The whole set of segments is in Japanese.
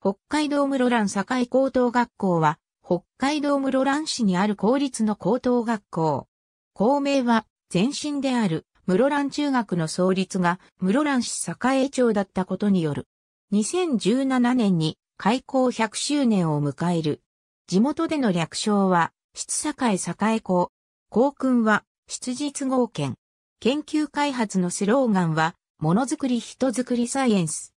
北海道室蘭境高等学校は、北海道室蘭市にある公立の高等学校。校名は、前身である、室蘭中学の創立が、室蘭市栄町だったことによる。2017年に、開校100周年を迎える。地元での略称は、室栄栄校。校訓は、出実合研。研究開発のスローガンは、ものづくり人づくりサイエンス。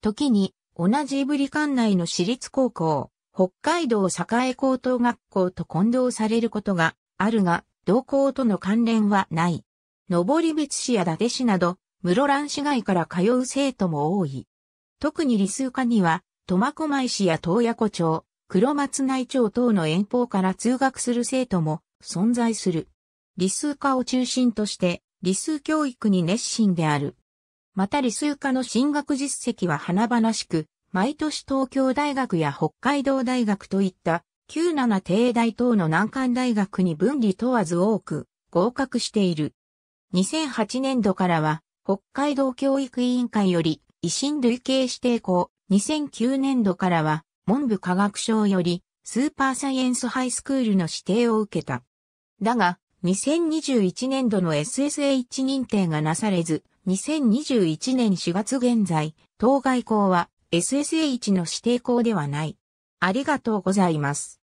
時に、同じ胆振館内の私立高校、北海道栄高等学校と混同されることがあるが、同校との関連はない。登別市や伊達市など、室蘭市外から通う生徒も多い。特に理数科には、苫小牧市や東爺湖町、黒松内町等の遠方から通学する生徒も存在する。理数科を中心として、理数教育に熱心である。また理数科の進学実績は華々しく、毎年東京大学や北海道大学といった97帝大等の難関大学に分離問わず多く合格している。2008年度からは北海道教育委員会より維新類型指定校、2009年度からは文部科学省よりスーパーサイエンスハイスクールの指定を受けた。だが、2021年度の SSH 認定がなされず、2021年4月現在、当該校は SSH の指定校ではない。ありがとうございます。